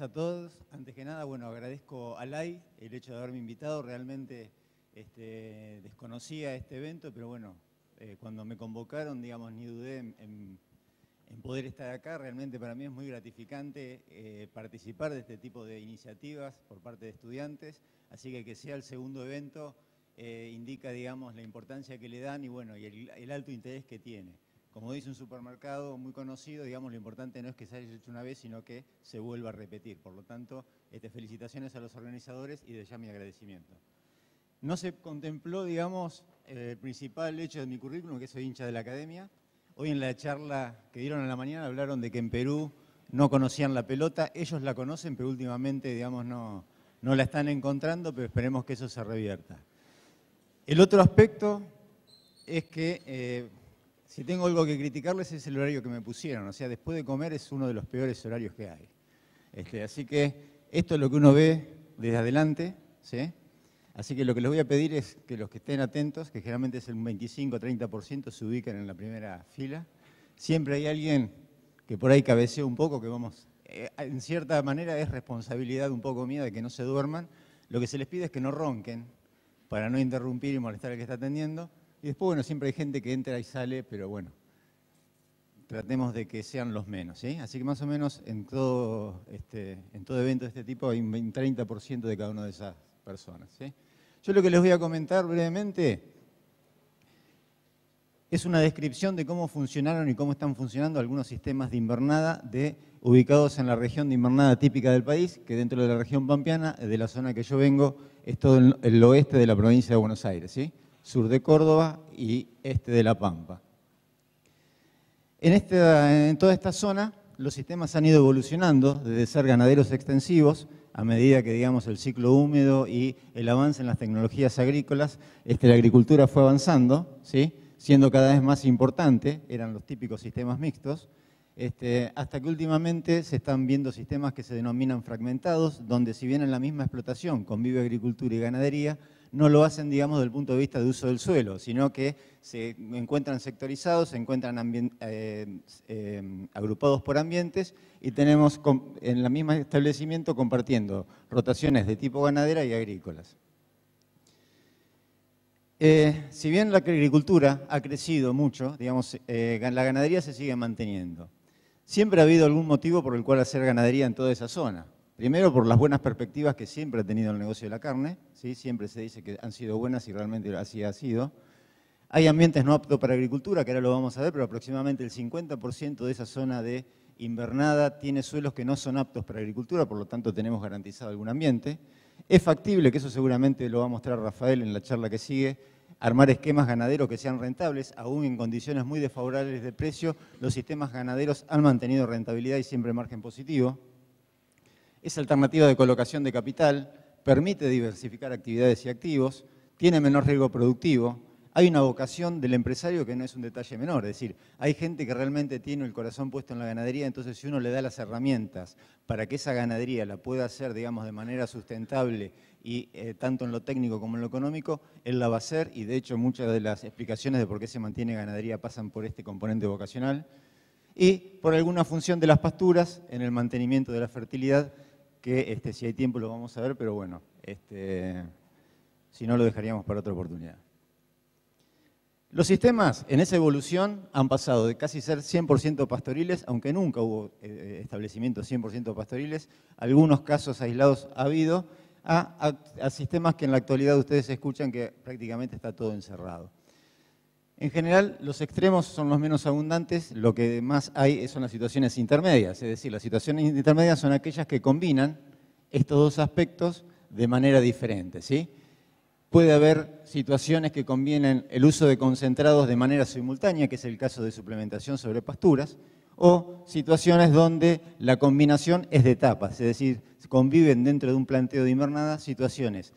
a todos. Antes que nada, bueno, agradezco a LAI el hecho de haberme invitado. Realmente este, desconocía este evento, pero bueno, eh, cuando me convocaron, digamos, ni dudé en, poder estar acá. Realmente para mí es muy gratificante eh, participar de este tipo de iniciativas por parte de estudiantes. Así que que sea el segundo evento eh, indica, digamos, la importancia que le dan y bueno, y el alto interés que tiene como dice un supermercado muy conocido, digamos, lo importante no es que se haya hecho una vez, sino que se vuelva a repetir. Por lo tanto, este, felicitaciones a los organizadores y de ya mi agradecimiento. No se contempló, digamos, el principal hecho de mi currículum, que soy hincha de la academia. Hoy en la charla que dieron en la mañana hablaron de que en Perú no conocían la pelota. Ellos la conocen, pero últimamente, digamos, no, no la están encontrando, pero esperemos que eso se revierta. El otro aspecto es que... Eh, si tengo algo que criticarles es el horario que me pusieron. O sea, después de comer es uno de los peores horarios que hay. Este, así que esto es lo que uno ve desde adelante. ¿sí? Así que lo que les voy a pedir es que los que estén atentos, que generalmente es el 25-30%, se ubican en la primera fila. Siempre hay alguien que por ahí cabecea un poco, que vamos, eh, en cierta manera es responsabilidad un poco mía de que no se duerman. Lo que se les pide es que no ronquen para no interrumpir y molestar al que está atendiendo y después, bueno, siempre hay gente que entra y sale, pero bueno, tratemos de que sean los menos. ¿sí? Así que más o menos en todo, este, en todo evento de este tipo hay un 30% de cada una de esas personas. Yo lo que les voy a comentar brevemente es una descripción de cómo funcionaron y cómo están funcionando algunos sistemas de invernada de, ubicados en la región de invernada típica del país, que dentro de la región pampeana, de la zona que yo vengo, es todo el, el oeste de la provincia de Buenos Aires. ¿sí? sur de Córdoba y este de La Pampa. Este, en, toda esta zona los sistemas han ido evolucionando desde ser ganaderos extensivos a medida que digamos, el ciclo húmedo y el avance en las tecnologías agrícolas, este, la agricultura fue avanzando, siendo cada vez más importante, eran los típicos sistemas mixtos, este, hasta que últimamente se están viendo sistemas que se denominan fragmentados, donde si bien en la misma explotación convive agricultura y ganadería, no lo hacen, digamos, desde el punto de vista de uso del suelo, sino que se encuentran sectorizados, se encuentran eh, eh, agrupados por ambientes y tenemos en el mismo establecimiento compartiendo rotaciones de tipo ganadera y agrícolas. Eh, si bien la agricultura ha crecido mucho, digamos, la ganadería se sigue manteniendo. Siempre ha habido algún motivo por el cual hacer ganadería en toda esa zona. Primero por las buenas perspectivas que siempre ha tenido el negocio de la carne, ¿sí? siempre se dice que han sido buenas y realmente así ha sido. Hay ambientes no aptos para agricultura, que ahora lo vamos a ver, pero aproximadamente el 50% de esa zona de invernada tiene suelos que no son aptos para agricultura, por lo tanto tenemos garantizado algún ambiente. Es factible, que eso seguramente lo va a mostrar Rafael en la charla que sigue, armar esquemas ganaderos que sean rentables, aún en condiciones muy desfavorables de precio, los sistemas ganaderos han mantenido rentabilidad y siempre margen positivo es alternativa de colocación de capital, permite diversificar actividades y activos, tiene menor riesgo productivo, hay una vocación del empresario que no es un detalle menor, es decir, hay gente que realmente tiene el corazón puesto en la ganadería, entonces si uno le da las herramientas para que esa ganadería la pueda hacer, digamos, de manera sustentable y eh, tanto en lo técnico como en lo económico, él la va a hacer y de hecho muchas de las explicaciones de por qué se mantiene ganadería pasan por este componente vocacional y por alguna función de las pasturas en el mantenimiento de la fertilidad que este, si hay tiempo lo vamos a ver, pero bueno, este, si no lo dejaríamos para otra oportunidad. Los sistemas en esa evolución han pasado de casi ser 100% pastoriles, aunque nunca hubo eh, eh, establecimientos 100% pastoriles, algunos casos aislados ha habido, a sistemas que en la actualidad ustedes escuchan que prácticamente está todo encerrado. En general, los extremos son los menos abundantes, lo que más hay son las situaciones intermedias, es decir, las situaciones intermedias son aquellas que combinan estos dos aspectos de manera diferente. ¿sí? Puede haber situaciones que combinen el uso de concentrados de manera simultánea, que es el caso de suplementación sobre pasturas, o situaciones donde la combinación es de etapas, es decir, conviven dentro de un planteo de invernada situaciones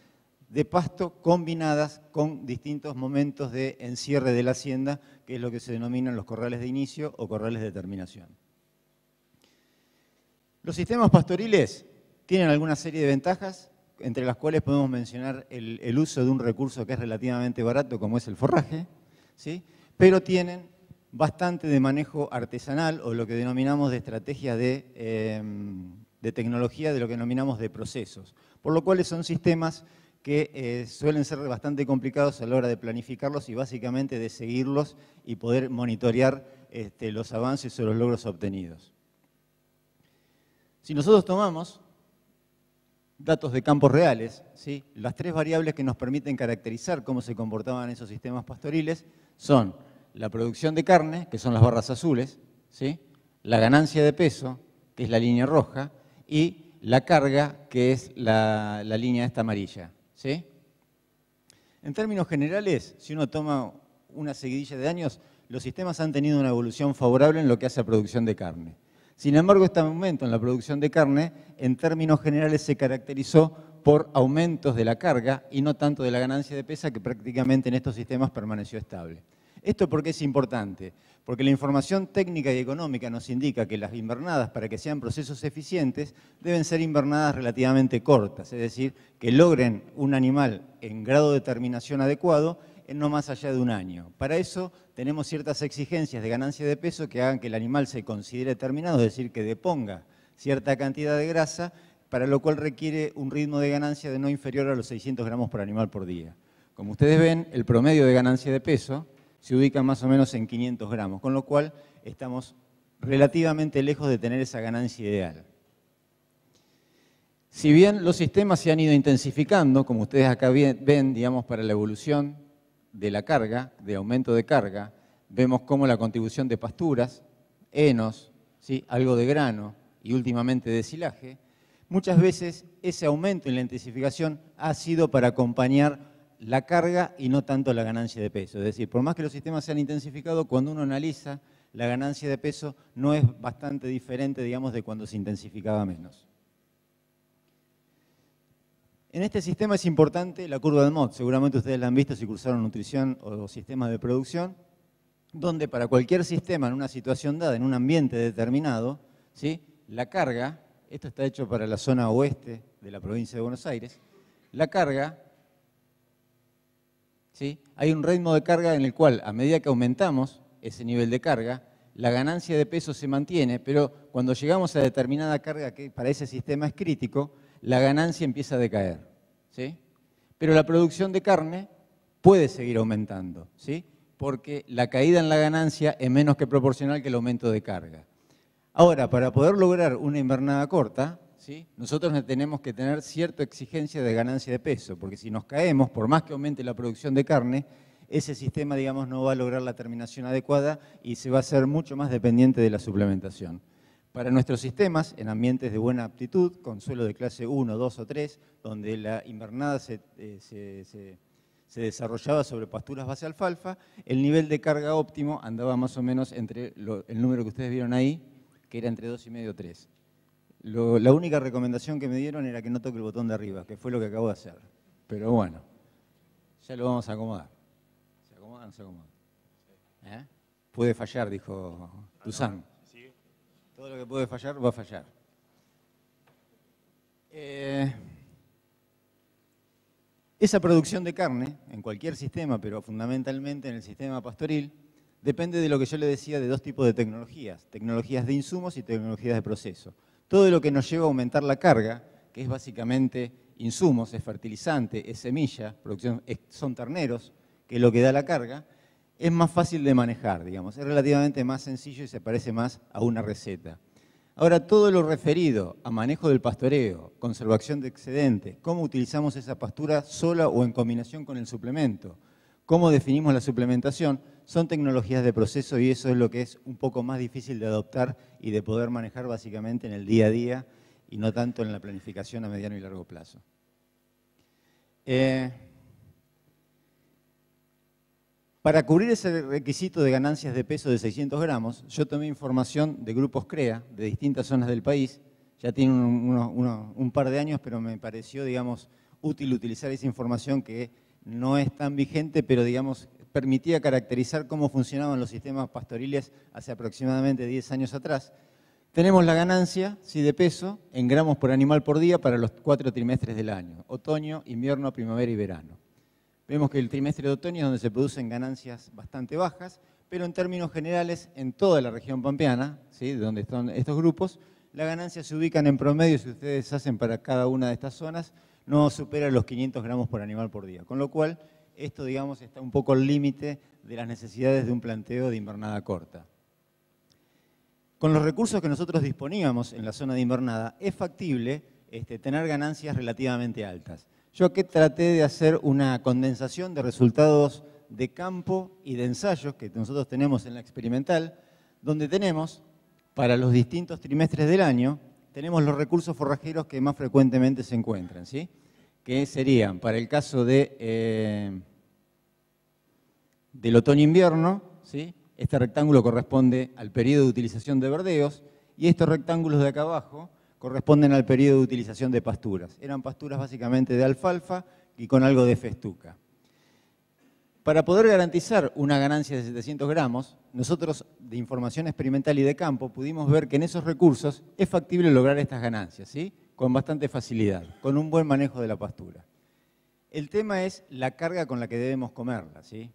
de pasto combinadas con distintos momentos de encierre de la hacienda, que es lo que se denominan los corrales de inicio o corrales de terminación. Los sistemas pastoriles tienen alguna serie de ventajas, entre las cuales podemos mencionar el, uso de un recurso que es relativamente barato, como es el forraje, ¿sí? pero tienen bastante de manejo artesanal o lo que denominamos de estrategia de, eh, de tecnología, de lo que denominamos de procesos, por lo cual son sistemas que eh, suelen ser bastante complicados a la hora de planificarlos y básicamente de seguirlos y poder monitorear este, los avances o los logros obtenidos. Si nosotros tomamos datos de campos reales, las tres variables que nos permiten caracterizar cómo se comportaban esos sistemas pastoriles son la producción de carne, que son las barras azules, la ganancia de peso, que es la línea roja, y la carga, que es la, la línea esta amarilla. ¿sí? En términos generales, si uno toma una seguidilla de años, los sistemas han tenido una evolución favorable en lo que hace a producción de carne. Sin embargo, este aumento en la producción de carne, en términos generales, se caracterizó por aumentos de la carga y no tanto de la ganancia de pesa, que prácticamente en estos sistemas permaneció estable. Esto porque es importante, porque la información técnica y económica nos indica que las invernadas, para que sean procesos eficientes, deben ser invernadas relativamente cortas, es decir, que logren un animal en grado de terminación adecuado en no más allá de un año. Para eso tenemos ciertas exigencias de ganancia de peso que hagan que el animal se considere terminado, es decir, que deponga cierta cantidad de grasa, para lo cual requiere un ritmo de ganancia de no inferior a los 600 gramos por animal por día. Como ustedes ven, el promedio de ganancia de peso se ubica más o menos en 500 gramos, con lo cual estamos relativamente lejos de tener esa ganancia ideal. Si bien los sistemas se han ido intensificando, como ustedes acá ven, digamos, para la evolución de la carga, de aumento de carga, vemos cómo la contribución de pasturas, enos, algo de grano y últimamente de silaje, muchas veces ese aumento en la intensificación ha sido para acompañar la carga y no tanto la ganancia de peso. Es decir, por más que los sistemas se han intensificado, cuando uno analiza la ganancia de peso no es bastante diferente, digamos, de cuando se intensificaba menos. En este sistema es importante la curva de MOD, seguramente ustedes la han visto si cursaron nutrición o sistemas de producción, donde para cualquier sistema en una situación dada, en un ambiente determinado, ¿sí? la carga, esto está hecho para la zona oeste de la provincia de Buenos Aires, la carga hay un ritmo de carga en el cual a medida que aumentamos ese nivel de carga, la ganancia de peso se mantiene, pero cuando llegamos a determinada carga que para ese sistema es crítico, la ganancia empieza a decaer. Pero la producción de carne puede seguir aumentando, porque la caída en la ganancia es menos que proporcional que el aumento de carga. Ahora, para poder lograr una invernada corta, nosotros tenemos que tener cierta exigencia de ganancia de peso, porque si nos caemos, por más que aumente la producción de carne, ese sistema, no va a lograr la terminación adecuada y se va a hacer mucho más dependiente de la suplementación. Para nuestros sistemas, en ambientes de buena aptitud, con suelo de clase 1, 2 o 3, donde la invernada eh, se, desarrollaba sobre pasturas base alfalfa, el nivel de carga óptimo andaba más o menos entre el número que ustedes vieron ahí, que era entre 2,5 y medio 3 la única recomendación que me dieron era que no toque el botón de arriba, que fue lo que acabo de hacer. Pero bueno, ya lo vamos a acomodar. ¿Se acomodan se acomodan? ¿Eh? Puede fallar, dijo Tuzán. Ah, Todo lo que puede fallar, va a fallar. Eh, esa producción de carne, en cualquier sistema, pero fundamentalmente en el sistema pastoril, depende de lo que yo le decía de dos tipos de tecnologías, tecnologías de insumos y tecnologías de proceso todo lo que nos lleva a aumentar la carga, que es básicamente insumos, es fertilizante, es semilla, producción, son terneros, que es lo que da la carga, es más fácil de manejar, digamos, es relativamente más sencillo y se parece más a una receta. Ahora, todo lo referido a manejo del pastoreo, conservación de excedentes, cómo utilizamos esa pastura sola o en combinación con el suplemento, cómo definimos la suplementación, son tecnologías de proceso y eso es lo que es un poco más difícil de adoptar y de poder manejar básicamente en el día a día y no tanto en la planificación a mediano y largo plazo. Eh, para cubrir ese requisito de ganancias de peso de 600 gramos, yo tomé información de grupos CREA de distintas zonas del país. Ya tiene un par de años, pero me pareció, digamos, útil utilizar esa información que no es tan vigente, pero digamos permitía caracterizar cómo funcionaban los sistemas pastoriles hace aproximadamente 10 años atrás. Tenemos la ganancia, sí, de peso, en gramos por animal por día para los cuatro trimestres del año, otoño, invierno, primavera y verano. Vemos que el trimestre de otoño es donde se producen ganancias bastante bajas, pero en términos generales, en toda la región pampeana, donde están estos grupos, la ganancia se ubica en promedio, si ustedes hacen para cada una de estas zonas, no supera los 500 gramos por animal por día, con lo cual esto, digamos, está un poco al límite de las necesidades de un planteo de invernada corta. Con los recursos que nosotros disponíamos en la zona de invernada, es factible este, tener ganancias relativamente altas. Yo aquí traté de hacer una condensación de resultados de campo y de ensayos que nosotros tenemos en la experimental, donde tenemos, para los distintos trimestres del año, tenemos los recursos forrajeros que más frecuentemente se encuentran. ¿sí? que serían para el caso de, eh, del otoño-invierno, ¿sí? este rectángulo corresponde al periodo de utilización de verdeos y estos rectángulos de acá abajo corresponden al periodo de utilización de pasturas. Eran pasturas básicamente de alfalfa y con algo de festuca. Para poder garantizar una ganancia de 700 gramos, nosotros de información experimental y de campo pudimos ver que en esos recursos es factible lograr estas ganancias. ¿sí? con bastante facilidad, con un buen manejo de la pastura. El tema es la carga con la que debemos comerla. ¿sí?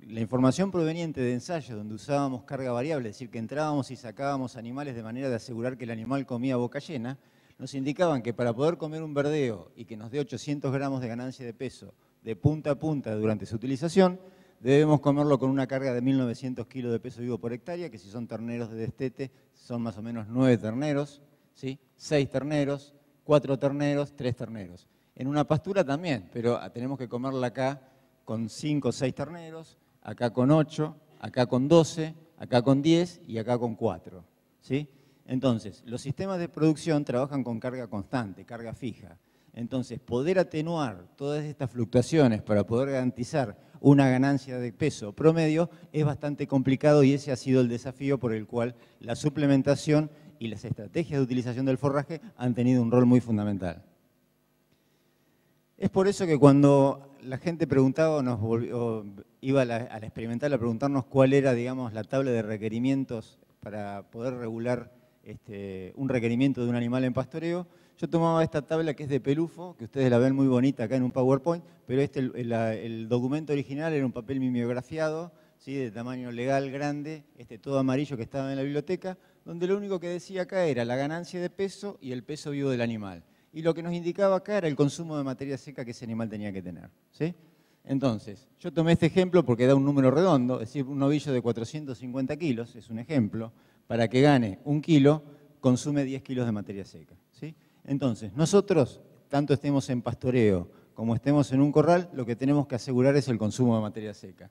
La información proveniente de ensayos donde usábamos carga variable, es decir, que entrábamos y sacábamos animales de manera de asegurar que el animal comía boca llena, nos indicaban que para poder comer un verdeo y que nos dé 800 gramos de ganancia de peso de punta a punta durante su utilización, debemos comerlo con una carga de 1.900 kilos de peso vivo por hectárea, que si son terneros de destete, son más o menos 9 terneros, ¿sí? 6 terneros, cuatro terneros, tres terneros. En una pastura también, pero ah, tenemos que comerla acá con cinco o seis terneros, acá con ocho, acá con doce, acá con diez y acá con cuatro. ¿sí? Entonces, los sistemas de producción trabajan con carga constante, carga fija. Entonces, poder atenuar todas estas fluctuaciones para poder garantizar una ganancia de peso promedio es bastante complicado y ese ha sido el desafío por el cual la suplementación y las estrategias de utilización del forraje han tenido un rol muy fundamental. Es por eso que cuando la gente preguntaba, nos iba a la, a experimental a preguntarnos cuál era, digamos, la tabla de requerimientos para poder regular este, un requerimiento de un animal en pastoreo, yo tomaba esta tabla que es de pelufo, que ustedes la ven muy bonita acá en un PowerPoint, pero este, el, el documento original era un papel mimeografiado, ¿sí? de tamaño legal grande, este todo amarillo que estaba en la biblioteca, donde lo único que decía acá era la ganancia de peso y el peso vivo del animal. Y lo que nos indicaba acá era el consumo de materia seca que ese animal tenía que tener. ¿sí? Entonces, yo tomé este ejemplo porque da un número redondo, es decir, un novillo de 450 kilos, es un ejemplo, para que gane un kilo, consume 10 kilos de materia seca. Entonces, nosotros, tanto estemos en pastoreo como estemos en un corral, lo que tenemos que asegurar es el consumo de materia seca.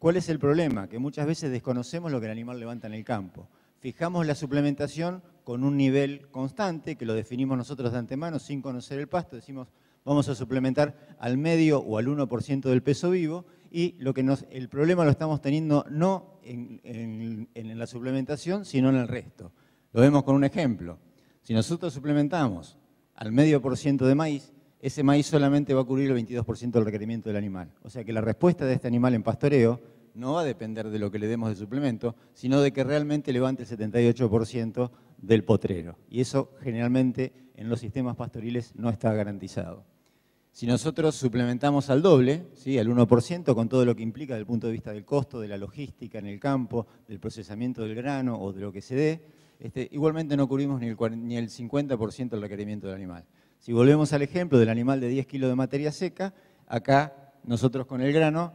¿Cuál es el problema? Que muchas veces desconocemos lo que el animal levanta en el campo fijamos la suplementación con un nivel constante, que lo definimos nosotros de antemano sin conocer el pasto, decimos vamos a suplementar al medio o al 1% del peso vivo y lo que nos, el problema lo estamos teniendo no en, en la suplementación, sino en el resto. Lo vemos con un ejemplo. Si nosotros suplementamos al medio por ciento de maíz, ese maíz solamente va a cubrir el 22% del requerimiento del animal. O sea que la respuesta de este animal en pastoreo no va a depender de lo que le demos de suplemento, sino de que realmente levante el 78% del potrero. Y eso generalmente en los sistemas pastoriles no está garantizado. Si nosotros suplementamos al doble, ¿sí? al 1%, con todo lo que implica desde el punto de vista del costo, de la logística en el campo, del procesamiento del grano o de lo que se dé, este, igualmente no cubrimos ni el, ni el 50% del requerimiento del animal. Si volvemos al ejemplo del animal de 10 kilos de materia seca, acá nosotros con el grano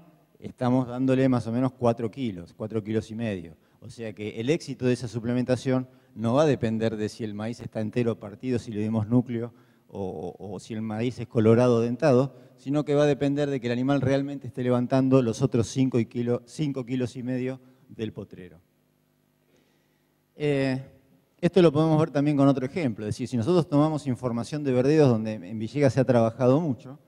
estamos dándole más o menos 4 kilos, 4 kilos y medio. O sea que el éxito de esa suplementación no va a depender de si el maíz está entero o partido, si le dimos núcleo o, si el maíz es colorado o dentado, sino que va a depender de que el animal realmente esté levantando los otros 5 kilos y medio del potrero. Eh, esto lo podemos ver también con otro ejemplo, es decir, si nosotros tomamos información de verdeos donde en Villegas se ha trabajado mucho,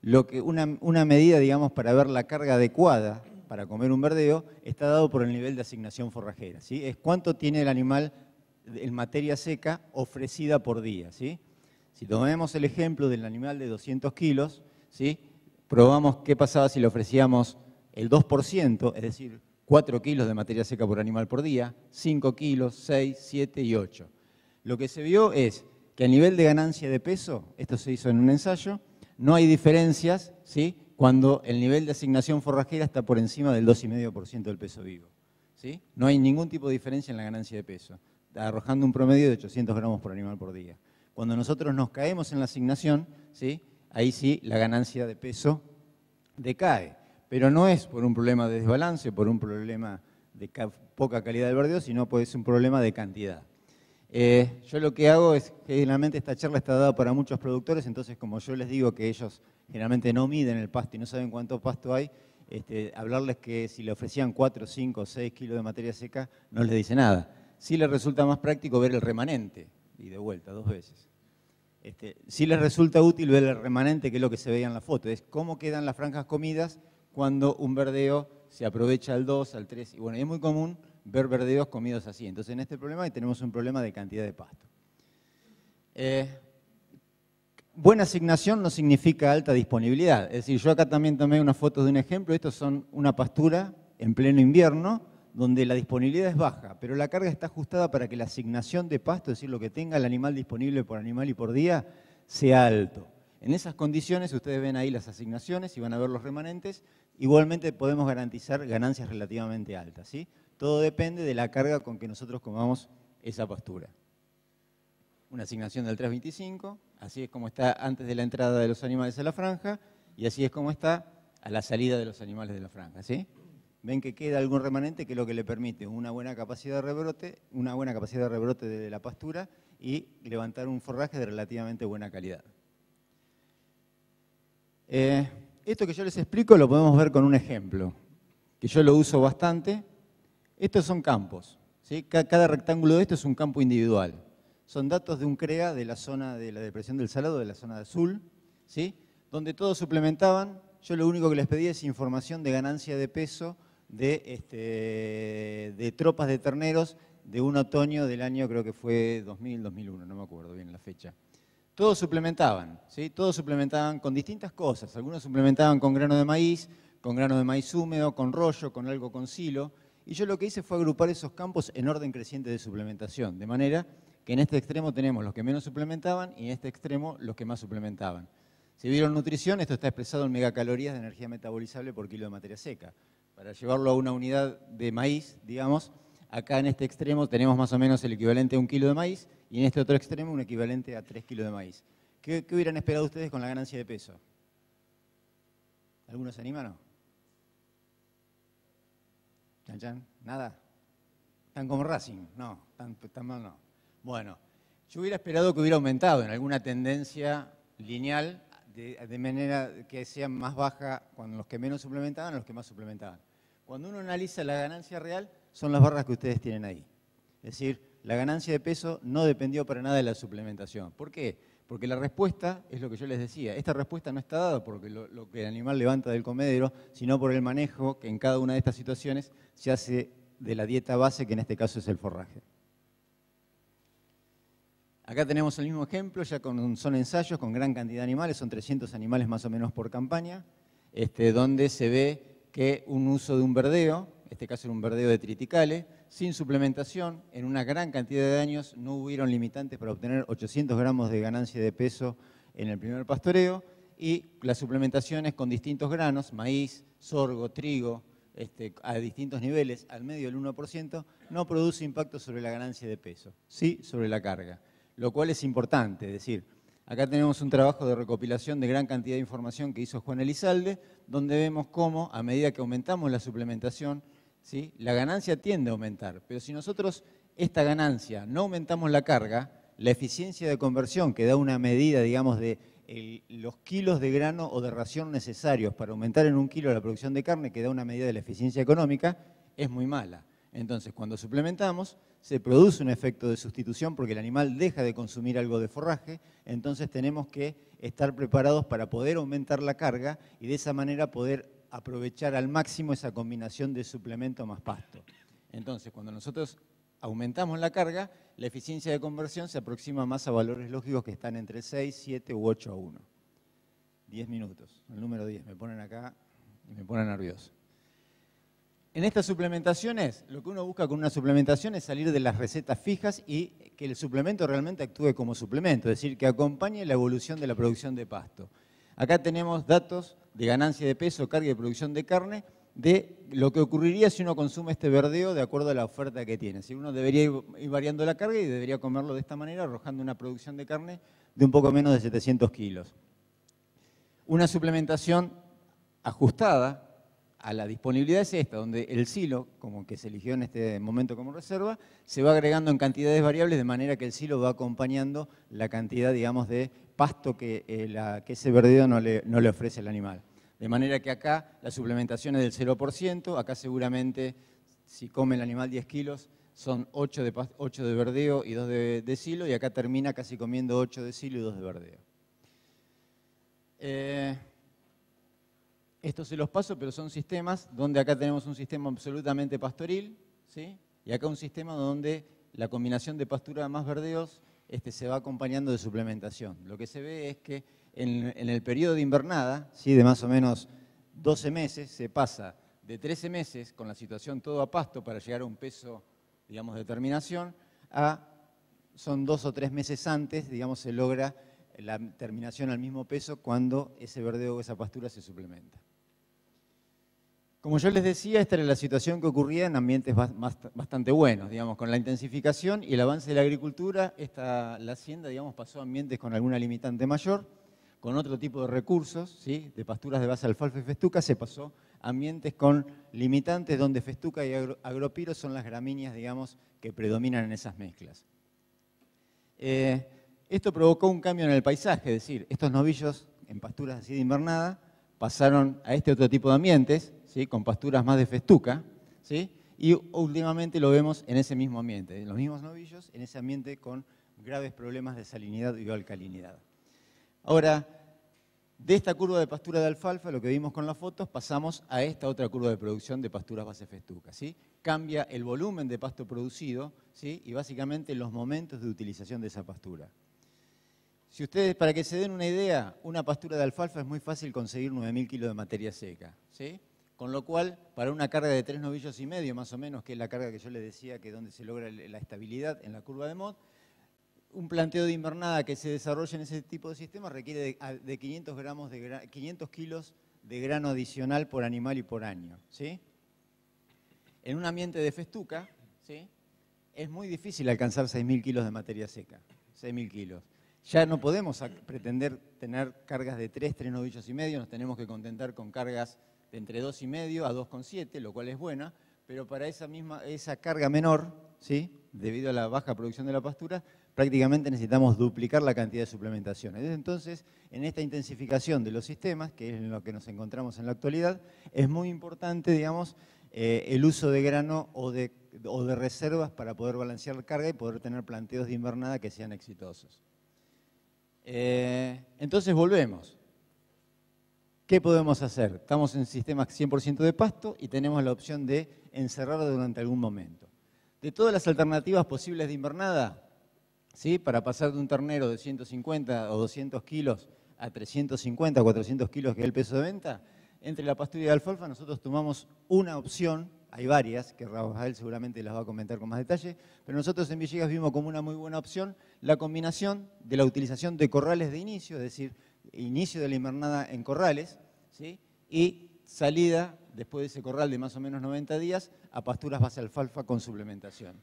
lo que una, medida, digamos, para ver la carga adecuada para comer un verdeo está dado por el nivel de asignación forrajera. Es cuánto tiene el animal en materia seca ofrecida por día. Si tomemos el ejemplo del animal de 200 kilos, ¿sí? probamos qué pasaba si le ofrecíamos el 2%, es decir, 4 kilos de materia seca por animal por día, 5 kilos, 6, 7 y 8. Lo que se vio es que a nivel de ganancia de peso, esto se hizo en un ensayo, no hay diferencias ¿sí? cuando el nivel de asignación forrajera está por encima del 2,5% del peso vivo. ¿sí? No hay ningún tipo de diferencia en la ganancia de peso, arrojando un promedio de 800 gramos por animal por día. Cuando nosotros nos caemos en la asignación, ¿sí? ahí sí la ganancia de peso decae. Pero no es por un problema de desbalance, por un problema de poca calidad del verdeo, sino puede es un problema de cantidad. Eh, yo lo que hago es, que generalmente esta charla está dada para muchos productores, entonces como yo les digo que ellos generalmente no miden el pasto y no saben cuánto pasto hay, este, hablarles que si le ofrecían 4, 5, 6 kilos de materia seca no les dice nada. Si les resulta más práctico ver el remanente, y de vuelta, dos veces. Si este, les resulta útil ver el remanente, que es lo que se veía en la foto, es cómo quedan las franjas comidas cuando un verdeo se aprovecha al 2, al 3, y bueno, es muy común ver verdeos comidos así. Entonces en este problema tenemos un problema de cantidad de pasto. Eh, buena asignación no significa alta disponibilidad. Es decir, yo acá también tomé unas fotos de un ejemplo. Estos son una pastura en pleno invierno donde la disponibilidad es baja, pero la carga está ajustada para que la asignación de pasto, es decir, lo que tenga el animal disponible por animal y por día, sea alto. En esas condiciones, ustedes ven ahí las asignaciones y van a ver los remanentes, igualmente podemos garantizar ganancias relativamente altas. ¿sí? Todo depende de la carga con que nosotros comamos esa pastura. Una asignación del 325, así es como está antes de la entrada de los animales a la franja y así es como está a la salida de los animales de la franja. ¿sí? Ven que queda algún remanente que es lo que le permite una buena capacidad de rebrote, una buena capacidad de rebrote de la pastura y levantar un forraje de relativamente buena calidad. Eh, esto que yo les explico lo podemos ver con un ejemplo, que yo lo uso bastante estos son campos. Cada rectángulo de esto es un campo individual. Son datos de un CREA de la zona de la depresión del Salado, de la zona de azul, donde todos suplementaban. Yo lo único que les pedí es información de ganancia de peso de, este, tropas de terneros de un otoño del año, creo que fue 2000, 2001, no me acuerdo bien la fecha. Todos suplementaban, todos suplementaban con distintas cosas. Algunos suplementaban con grano de maíz, con grano de maíz húmedo, con rollo, con algo con silo. Y yo lo que hice fue agrupar esos campos en orden creciente de suplementación, de manera que en este extremo tenemos los que menos suplementaban y en este extremo los que más suplementaban. Si vieron nutrición, esto está expresado en megacalorías de energía metabolizable por kilo de materia seca. Para llevarlo a una unidad de maíz, digamos, acá en este extremo tenemos más o menos el equivalente a un kilo de maíz y en este otro extremo un equivalente a tres kilos de maíz. ¿Qué, hubieran esperado ustedes con la ganancia de peso? ¿Algunos se Nada. Tan como Racing, no, tan, mal no. Bueno, yo hubiera esperado que hubiera aumentado en alguna tendencia lineal de, de manera que sea más baja cuando los que menos suplementaban los que más suplementaban. Cuando uno analiza la ganancia real, son las barras que ustedes tienen ahí. Es decir, la ganancia de peso no dependió para nada de la suplementación. ¿Por qué? Porque la respuesta es lo que yo les decía. Esta respuesta no está dada porque lo, que el animal levanta del comedero, sino por el manejo que en cada una de estas situaciones se hace de la dieta base, que en este caso es el forraje. Acá tenemos el mismo ejemplo, ya son ensayos con gran cantidad de animales, son 300 animales más o menos por campaña, este, donde se ve que un uso de un verdeo este caso en un verdeo de triticale, sin suplementación, en una gran cantidad de años no hubieron limitantes para obtener 800 gramos de ganancia de peso en el primer pastoreo y las suplementaciones con distintos granos, maíz, sorgo, trigo, este, a distintos niveles, al medio del 1%, no produce impacto sobre la ganancia de peso, sí sobre la carga, lo cual es importante, es decir, Acá tenemos un trabajo de recopilación de gran cantidad de información que hizo Juan Elizalde, donde vemos cómo, a medida que aumentamos la suplementación, la ganancia tiende a aumentar. Pero si nosotros esta ganancia no aumentamos la carga, la eficiencia de conversión, que da una medida, digamos, de los kilos de grano o de ración necesarios para aumentar en un kilo la producción de carne, que da una medida de la eficiencia económica, es muy mala. Entonces, cuando suplementamos, se produce un efecto de sustitución porque el animal deja de consumir algo de forraje, entonces tenemos que estar preparados para poder aumentar la carga y de esa manera poder aprovechar al máximo esa combinación de suplemento más pasto. Entonces, cuando nosotros aumentamos la carga, la eficiencia de conversión se aproxima más a valores lógicos que están entre 6, 7 u 8 a 1. 10 minutos, el número 10, me ponen acá y me ponen nervioso. En estas suplementaciones, lo que uno busca con una suplementación es salir de las recetas fijas y que el suplemento realmente actúe como suplemento, es decir, que acompañe la evolución de la producción de pasto. Acá tenemos datos de ganancia de peso, carga y producción de carne, de lo que ocurriría si uno consume este verdeo de acuerdo a la oferta que tiene. Si uno debería ir variando la carga y debería comerlo de esta manera, arrojando una producción de carne de un poco menos de 700 kilos. Una suplementación ajustada a la disponibilidad es esta, donde el silo, como que se eligió en este momento como reserva, se va agregando en cantidades variables de manera que el silo va acompañando la cantidad, digamos, de pasto que, eh, que ese verdeo no le, ofrece al animal. De manera que acá la suplementación es del 0%, acá seguramente si come el animal 10 kilos son 8 de, de verdeo y 2 de, silo y acá termina casi comiendo 8 de silo y 2 de verdeo. estos eh, esto se los paso, pero son sistemas donde acá tenemos un sistema absolutamente pastoril ¿sí? y acá un sistema donde la combinación de pastura más verdeos este, se va acompañando de suplementación. Lo que se ve es que en, el periodo de invernada, ¿sí? de más o menos 12 meses, se pasa de 13 meses con la situación todo a pasto para llegar a un peso, digamos, de terminación, a son dos o tres meses antes, digamos, se logra la terminación al mismo peso cuando ese verdeo o esa pastura se suplementa. Como yo les decía, esta era la situación que ocurría en ambientes bastante buenos, digamos, con la intensificación y el avance de la agricultura, esta, la hacienda, digamos, pasó a ambientes con alguna limitante mayor, con otro tipo de recursos, de pasturas de base alfalfa y festuca, se pasó a ambientes con limitantes donde festuca y agropiro son las gramíneas, digamos, que predominan en esas mezclas. Eh, esto provocó un cambio en el paisaje, es decir, estos novillos en pasturas así de invernada pasaron a este otro tipo de ambientes, con pasturas más de festuca, y últimamente lo vemos en ese mismo ambiente, en los mismos novillos, en ese ambiente con graves problemas de salinidad y alcalinidad. Ahora, de esta curva de pastura de alfalfa, lo que vimos con las fotos, pasamos a esta otra curva de producción de pasturas base festuca. ¿sí? Cambia el volumen de pasto producido y básicamente los momentos de utilización de esa pastura. Si ustedes, para que se den una idea, una pastura de alfalfa es muy fácil conseguir 9.000 kilos de materia seca. ¿sí? Con lo cual, para una carga de tres novillos y medio, más o menos, que es la carga que yo le decía que donde se logra la estabilidad en la curva de Mod, un planteo de invernada que se desarrolla en ese tipo de sistema requiere de, 500, kilos de grano adicional por animal y por año. ¿sí? En un ambiente de festuca, ¿sí? es muy difícil alcanzar 6.000 kilos de materia seca. 6.000 kilos. Ya no podemos pretender tener cargas de 3, 3 novillos y medio, nos tenemos que contentar con cargas de entre 2,5 a 2,7, lo cual es buena, pero para esa misma esa carga menor, ¿sí? debido a la baja producción de la pastura, prácticamente necesitamos duplicar la cantidad de suplementaciones. Entonces, en esta intensificación de los sistemas, que es en lo que nos encontramos en la actualidad, es muy importante, digamos, eh, el uso de grano o de, reservas para poder balancear la carga y poder tener planteos de invernada que sean exitosos. Eh, entonces volvemos. ¿Qué podemos hacer? Estamos en sistemas 100% de pasto y tenemos la opción de encerrar durante algún momento. De todas las alternativas posibles de invernada, ¿sí? para pasar de un ternero de 150 o 200 kilos a 350 o 400 kilos, que es el peso de venta, entre la pastura y la alfalfa nosotros tomamos una opción, hay varias, que Rafael seguramente las va a comentar con más detalle, pero nosotros en Villegas vimos como una muy buena opción la combinación de la utilización de corrales de inicio, es decir, inicio de la invernada en corrales y salida, después de ese corral de más o menos 90 días, a pasturas base alfalfa con suplementación.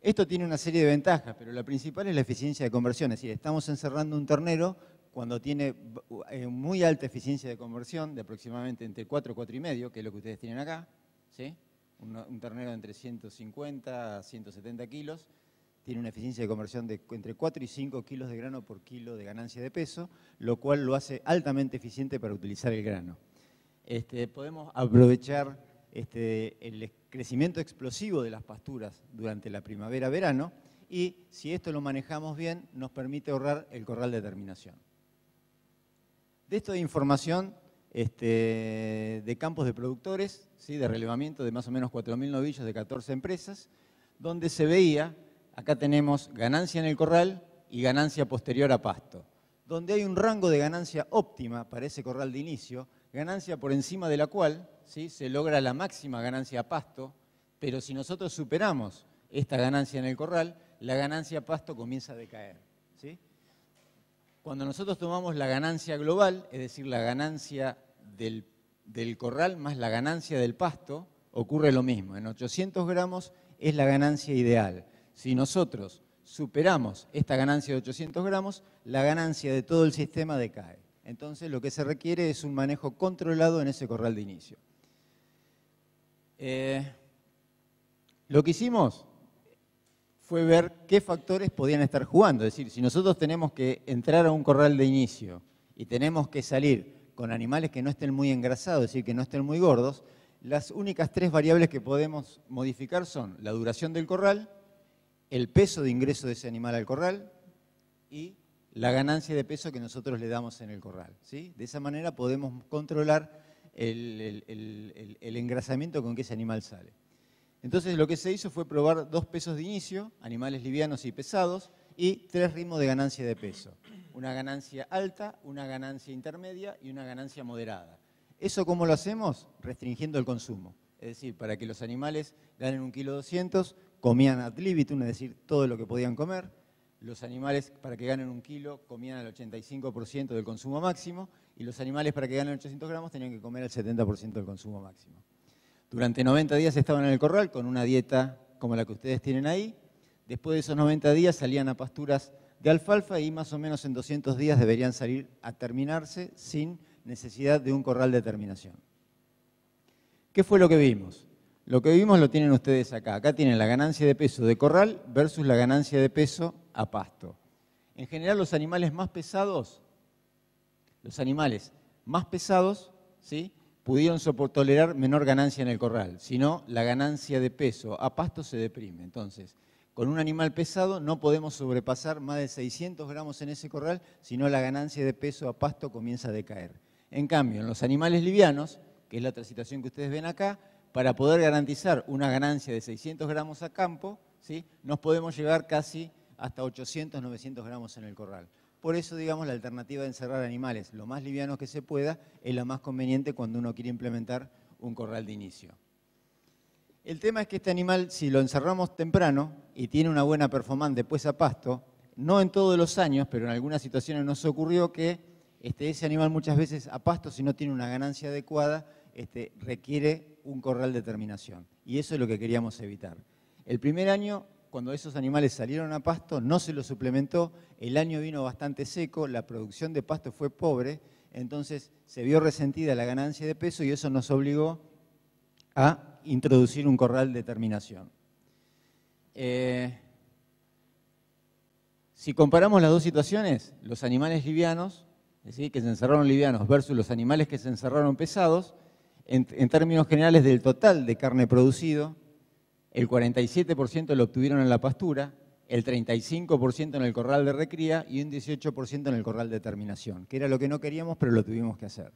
Esto tiene una serie de ventajas, pero la principal es la eficiencia de conversión, es decir, estamos encerrando un ternero cuando tiene eh, muy alta eficiencia de conversión, de aproximadamente entre 4 y 4 medio, que es lo que ustedes tienen acá, un, ternero de entre 150 a 170 kilos, tiene una eficiencia de conversión de entre 4 y 5 kilos de grano por kilo de ganancia de peso, lo cual lo hace altamente eficiente para utilizar el grano. Este, podemos aprovechar este, el crecimiento explosivo de las pasturas durante la primavera-verano y si esto lo manejamos bien nos permite ahorrar el corral de terminación. De esto de información este, de campos de productores, ¿sí? de relevamiento de más o menos 4.000 novillos de 14 empresas, donde se veía acá tenemos ganancia en el corral y ganancia posterior a pasto, donde hay un rango de ganancia óptima para ese corral de inicio, ganancia por encima de la cual ¿sí? se logra la máxima ganancia a pasto, pero si nosotros superamos esta ganancia en el corral, la ganancia a pasto comienza a decaer. ¿sí? Cuando nosotros tomamos la ganancia global, es decir, la ganancia del corral más la ganancia del pasto, ocurre lo mismo. En 800 gramos es la ganancia ideal. Si nosotros superamos esta ganancia de 800 gramos, la ganancia de todo el sistema decae. Entonces lo que se requiere es un manejo controlado en ese corral de inicio. Eh, lo que hicimos fue ver qué factores podían estar jugando. Es decir, si nosotros tenemos que entrar a un corral de inicio y tenemos que salir con animales que no estén muy engrasados, es decir, que no estén muy gordos, las únicas tres variables que podemos modificar son la duración del corral, el peso de ingreso de ese animal al corral y la ganancia de peso que nosotros le damos en el corral. ¿sí? De esa manera podemos controlar el, engrasamiento con que ese animal sale. Entonces lo que se hizo fue probar dos pesos de inicio, animales livianos y pesados, y tres ritmos de ganancia de peso. Una ganancia alta, una ganancia intermedia y una ganancia moderada. ¿Eso cómo lo hacemos? Restringiendo el consumo. Es decir, para que los animales ganen un kilo 200, comían ad libitum, es decir, todo lo que podían comer. Los animales, para que ganen un kilo, comían el 85% del consumo máximo y los animales, para que ganen 800 gramos, tenían que comer el 70% del consumo máximo. Durante 90 días estaban en el corral con una dieta como la que ustedes tienen ahí. Después de esos 90 días salían a pasturas de alfalfa y más o menos en 200 días deberían salir a terminarse sin necesidad de un corral de terminación. ¿Qué fue lo que vimos? Lo que vimos lo tienen ustedes acá. Acá tienen la ganancia de peso de corral versus la ganancia de peso a pasto. En general los animales más pesados, los animales más pesados, ¿sí? pudieron tolerar menor ganancia en el corral, si no la ganancia de peso a pasto se deprime. Entonces, con un animal pesado no podemos sobrepasar más de 600 gramos en ese corral, si no la ganancia de peso a pasto comienza a decaer. En cambio, en los animales livianos, que es la otra situación que ustedes ven acá, para poder garantizar una ganancia de 600 gramos a campo, ¿sí? nos podemos llegar casi hasta 800, 900 gramos en el corral. Por eso, digamos, la alternativa de encerrar animales lo más livianos que se pueda es la más conveniente cuando uno quiere implementar un corral de inicio. El tema es que este animal, si lo encerramos temprano y tiene una buena performance después a pasto, no en todos los años, pero en algunas situaciones nos ocurrió que este, ese animal muchas veces a pasto, si no tiene una ganancia adecuada, este, requiere un corral de terminación. Y eso es lo que queríamos evitar. El primer año, cuando esos animales salieron a pasto, no se los suplementó, el año vino bastante seco, la producción de pasto fue pobre, entonces se vio resentida la ganancia de peso y eso nos obligó a introducir un corral de terminación. Eh, si comparamos las dos situaciones, los animales livianos, es decir, que se encerraron livianos versus los animales que se encerraron pesados, en, términos generales del total de carne producido, el 47% lo obtuvieron en la pastura, el 35% en el corral de recría y un 18% en el corral de terminación, que era lo que no queríamos, pero lo tuvimos que hacer.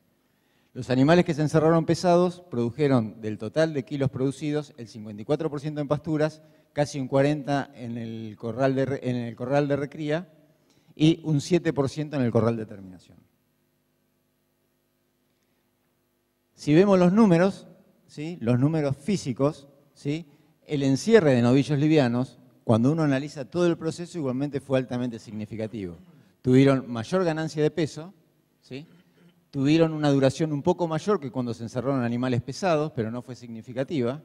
Los animales que se encerraron pesados produjeron del total de kilos producidos el 54% en pasturas, casi un 40% en el, corral de, en el corral de recría y un 7% en el corral de terminación. Si vemos los números, los números físicos, el encierre de novillos livianos, cuando uno analiza todo el proceso, igualmente fue altamente significativo. Tuvieron mayor ganancia de peso, tuvieron una duración un poco mayor que cuando se encerraron animales pesados, pero no fue significativa.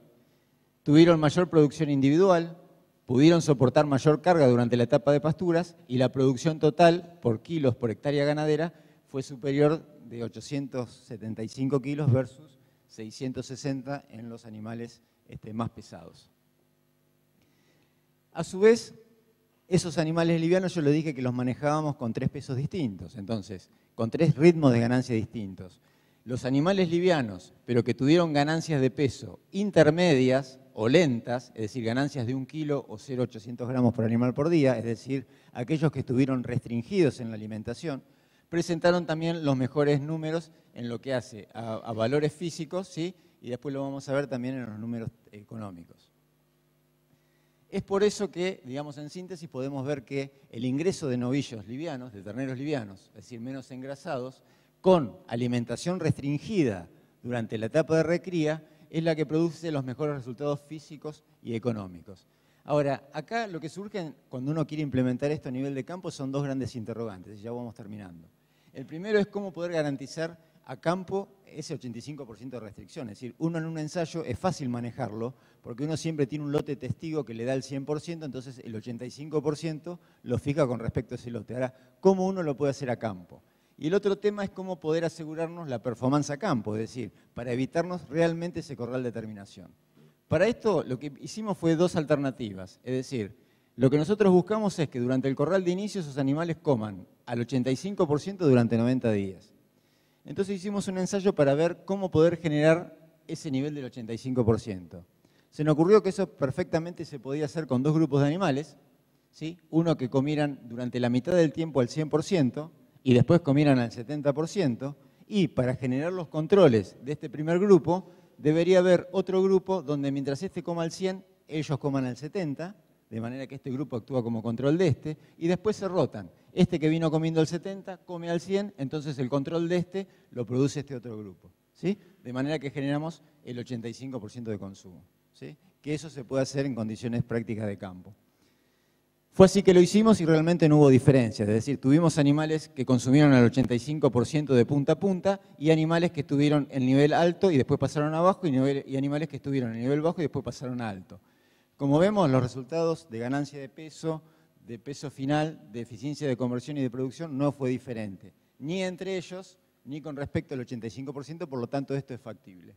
Tuvieron mayor producción individual, pudieron soportar mayor carga durante la etapa de pasturas y la producción total por kilos por hectárea ganadera fue superior de 875 kilos versus 660 en los animales este, más pesados. A su vez, esos animales livianos yo les dije que los manejábamos con tres pesos distintos, entonces, con tres ritmos de ganancia distintos. Los animales livianos, pero que tuvieron ganancias de peso intermedias o lentas, es decir, ganancias de un kilo o 0,800 gramos por animal por día, es decir, aquellos que estuvieron restringidos en la alimentación, presentaron también los mejores números en lo que hace a, valores físicos, ¿sí? y después lo vamos a ver también en los números económicos. Es por eso que, digamos en síntesis, podemos ver que el ingreso de novillos livianos, de terneros livianos, es decir, menos engrasados, con alimentación restringida durante la etapa de recría, es la que produce los mejores resultados físicos y económicos. Ahora, acá lo que surge cuando uno quiere implementar esto a nivel de campo son dos grandes interrogantes, y ya vamos terminando. El primero es cómo poder garantizar a campo ese 85% de restricción. Es decir, uno en un ensayo es fácil manejarlo, porque uno siempre tiene un lote testigo que le da el 100%, entonces el 85% lo fija con respecto a ese lote. Ahora, ¿cómo uno lo puede hacer a campo? Y el otro tema es cómo poder asegurarnos la performance a campo, es decir, para evitarnos realmente ese corral de terminación. Para esto lo que hicimos fue dos alternativas, es decir, lo que nosotros buscamos es que durante el corral de inicio esos animales coman al 85% durante 90 días. Entonces hicimos un ensayo para ver cómo poder generar ese nivel del 85%. Se nos ocurrió que eso perfectamente se podía hacer con dos grupos de animales, ¿sí? uno que comieran durante la mitad del tiempo al 100% y después comieran al 70%, y para generar los controles de este primer grupo, debería haber otro grupo donde mientras este coma al 100, ellos coman al 70%, de manera que este grupo actúa como control de este, y después se rotan. Este que vino comiendo el 70 come al 100, entonces el control de este lo produce este otro grupo. ¿sí? De manera que generamos el 85% de consumo. ¿sí? Que eso se puede hacer en condiciones prácticas de campo. Fue así que lo hicimos y realmente no hubo diferencia. Es decir, tuvimos animales que consumieron al 85% de punta a punta y animales que estuvieron en nivel alto y después pasaron a y, y animales que estuvieron en nivel bajo y después pasaron a alto. Como vemos, los resultados de ganancia de peso, de peso final, de eficiencia de conversión y de producción no fue diferente, ni entre ellos, ni con respecto al 85%, por lo tanto esto es factible.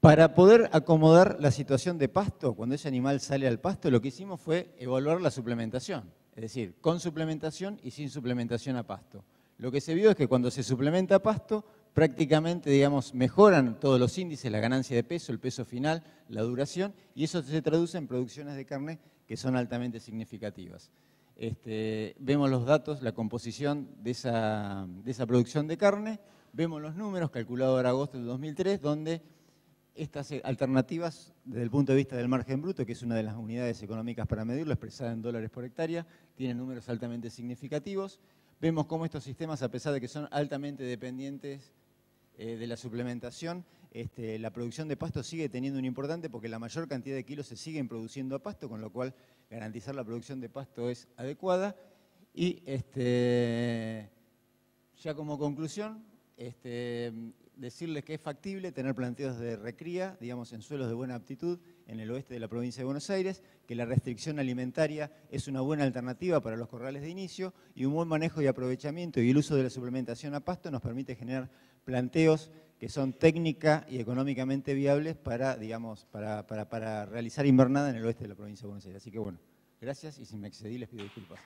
Para poder acomodar la situación de pasto, cuando ese animal sale al pasto, lo que hicimos fue evaluar la suplementación, es decir, con suplementación y sin suplementación a pasto. Lo que se vio es que cuando se suplementa a pasto, prácticamente, digamos, mejoran todos los índices, la ganancia de peso, el peso final, la duración, y eso se traduce en producciones de carne que son altamente significativas. Este, vemos los datos, la composición de esa, producción de carne, vemos los números calculados a agosto de 2003, donde estas alternativas, desde el punto de vista del margen bruto, que es una de las unidades económicas para medirlo, expresada en dólares por hectárea, tienen números altamente significativos. Vemos cómo estos sistemas, a pesar de que son altamente dependientes eh, de la suplementación, este, la producción de pasto sigue teniendo un importante porque la mayor cantidad de kilos se siguen produciendo a pasto, con lo cual garantizar la producción de pasto es adecuada. Y este, ya como conclusión, este, decirles que es factible tener planteos de recría, digamos, en suelos de buena aptitud en el oeste de la provincia de Buenos Aires, que la restricción alimentaria es una buena alternativa para los corrales de inicio y un buen manejo y aprovechamiento y el uso de la suplementación a pasto nos permite generar planteos que son técnica y económicamente viables para, digamos, para, para, para realizar invernada en el oeste de la provincia de Buenos Aires. Así que bueno, gracias y si me excedí les pido disculpas.